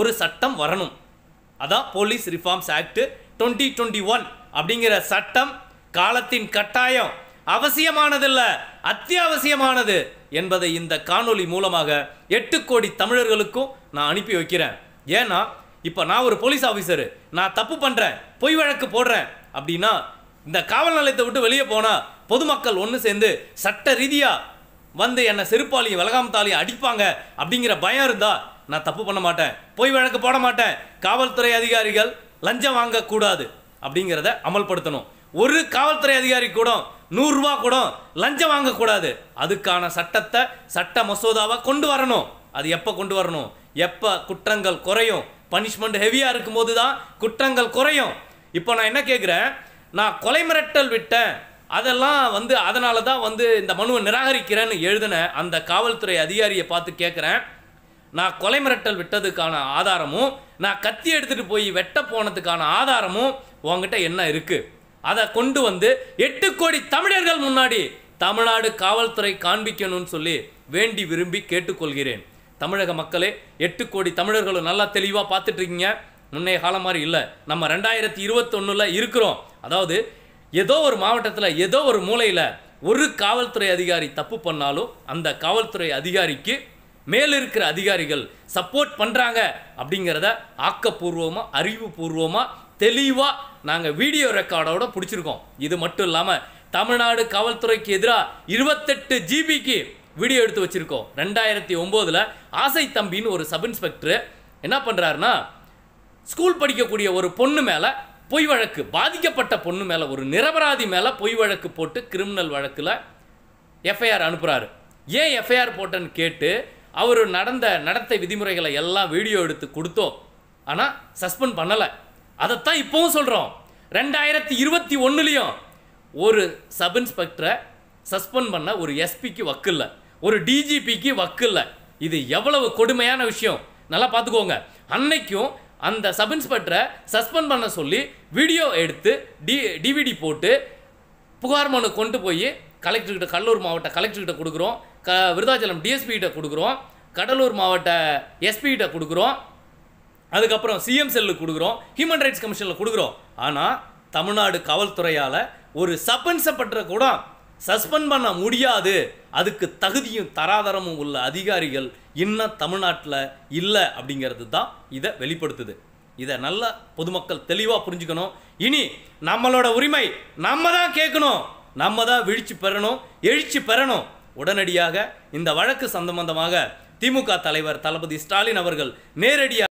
ஒரு சட்டம் வரணும் அதான் police reforms act twenty twenty one அப்படிங்கிற சட்டம் காலத்தின் கட்டாயம் அவசியமானதல்ல அத்தியாவசியமானது என்பதை இந்த காணொளி மூலமாக எட்டு கோடி தமிழர்களுக்கும் நான் அனுப்பி வைக்கிறேன் ஏன்னா இப்போ நான் ஒரு போலீஸ் ஆஃபீஸரு நான் தப்பு பண்ணுறேன் பொய் வழக்கு போடுறேன் அப்படின்னா இந்த காவல் நிலையத்தை விட்டு வெளியே போனால் பொதுமக்கள் ஒன்று சேர்ந்து சட்ட ரீதியாக வந்து என்னை செருப்பாளி விலகாமத்தாலி அடிப்பாங்க அப்படிங்கிற பயம் இருந்தால் நான் தப்பு பண்ண மாட்டேன் பொய் வழக்கு போட மாட்டேன் காவல்துறை அதிகாரிகள் லஞ்சம் வாங்கக்கூடாது அப்படிங்கிறத அமல்படுத்தணும் ஒரு காவல்துறை அதிகாரி கூட நூறுரூவா கூட லஞ்சம் வாங்கக்கூடாது அதுக்கான சட்டத்தை சட்ட மசோதாவை கொண்டு வரணும் அது எப்போ கொண்டு வரணும் எப்போ குற்றங்கள் குறையும் பனிஷ்மெண்ட் ஹெவியாக இருக்கும்போது தான் குற்றங்கள் குறையும் இப்போ நான் என்ன கேட்குறேன் நான் கொலை மிரட்டல் விட்டேன் அதெல்லாம் வந்து அதனால தான் வந்து இந்த மனுவை நிராகரிக்கிறேன்னு எழுதின அந்த காவல்துறை அதிகாரியை பார்த்து கேட்குறேன் நான் கொலை மிரட்டல் விட்டதுக்கான ஆதாரமும் நான் கத்தி எடுத்துகிட்டு போய் வெட்ட போனதுக்கான ஆதாரமும் உங்ககிட்ட என்ன இருக்குது அதை கொண்டு வந்து எட்டு கோடி தமிழர்கள் முன்னாடி தமிழ்நாடு காவல்துறை காண்பிக்கணும்னு சொல்லி வேண்டி விரும்பி கேட்டுக்கொள்கிறேன் தமிழக மக்களே எட்டு கோடி தமிழர்களும் நல்லா தெளிவாக பார்த்துட்ருக்கீங்க முன்னைய காலம் மாதிரி இல்லை நம்ம ரெண்டாயிரத்தி இருபத்தொன்னில் இருக்கிறோம் அதாவது ஏதோ ஒரு மாவட்டத்தில் ஏதோ ஒரு மூலையில் ஒரு காவல்துறை அதிகாரி தப்பு பண்ணாலும் அந்த காவல்துறை அதிகாரிக்கு மேலிருக்கிற அதிகாரிகள் சப்போர்ட் பண்ணுறாங்க அப்படிங்கிறத ஆக்கப்பூர்வமாக அறிவுபூர்வமாக தெளிவாக நாங்கள் வீடியோ ரெக்கார்டோட பிடிச்சிருக்கோம் இது மட்டும் இல்லாமல் தமிழ்நாடு காவல்துறைக்கு எதிராக இருபத்தெட்டு ஜிபிக்கு வீடியோ எடுத்து வச்சுருக்கோம் ரெண்டாயிரத்தி ஒம்போதில் ஆசை தம்பின்னு ஒரு சப் இன்ஸ்பெக்டர் என்ன பண்ணுறாருன்னா ஸ்கூல் படிக்கக்கூடிய ஒரு பொண்ணு மேலே பொய் வழக்கு பாதிக்கப்பட்ட பொண்ணு மேலே ஒரு நிரபராதி மேலே பொய் வழக்கு போட்டு கிரிமினல் வழக்கில் எஃப்ஐஆர் அனுப்புகிறாரு ஏன் எஃப்ஐஆர் போட்டேன்னு கேட்டு அவர் நடந்த நடத்தை விதிமுறைகளை எல்லாம் வீடியோ எடுத்து கொடுத்தோம் ஆனால் சஸ்பெண்ட் பண்ணலை அதைத்தான் இப்போவும் சொல்கிறோம் ரெண்டாயிரத்தி இருபத்தி ஒன்றுலேயும் ஒரு சப் இன்ஸ்பெக்டரை சஸ்பெண்ட் பண்ண ஒரு எஸ்பிக்கு வக்கு இல்லை ஒரு டிஜிபிக்கு வக்கு இல்லை இது எவ்வளவு கொடுமையான விஷயம் நல்லா பார்த்துக்கோங்க அன்னைக்கும் அந்த சப் இன்ஸ்பெக்டரை சஸ்பெண்ட் பண்ண சொல்லி வீடியோ எடுத்து டி டிவிடி போட்டு புகார் மனு கொண்டு போய் கலெக்டர்கிட்ட கடலூர் மாவட்ட கலெக்டர்கிட்ட கொடுக்குறோம் க விருதாச்சலம் டிஎஸ்பிகிட்ட கொடுக்குறோம் கடலூர் மாவட்ட எஸ்பிகிட்ட கொடுக்குறோம் அதுக்கப்புறம் சிஎம் செல்லு கொடுக்குறோம் ஹியூமன் ரைட்ஸ் கமிஷனில் கொடுக்குறோம் ஆனால் தமிழ்நாடு காவல்துறையால் ஒரு சப்பன்சப்பற்ற கூட சஸ்பெண்ட் பண்ண முடியாது அதுக்கு தகுதியும் தராதரமும் உள்ள அதிகாரிகள் இன்னும் தமிழ்நாட்டில் இல்லை அப்படிங்கிறது தான் இதை வெளிப்படுத்துது இதை நல்லா பொதுமக்கள் தெளிவாக புரிஞ்சுக்கணும் இனி நம்மளோட உரிமை நம்ம தான் கேட்கணும் நம்ம தான் விழிச்சு பெறணும் எழுச்சி பெறணும் உடனடியாக இந்த வழக்கு சம்பந்தமாக திமுக தலைவர் தளபதி ஸ்டாலின் அவர்கள் நேரடியாக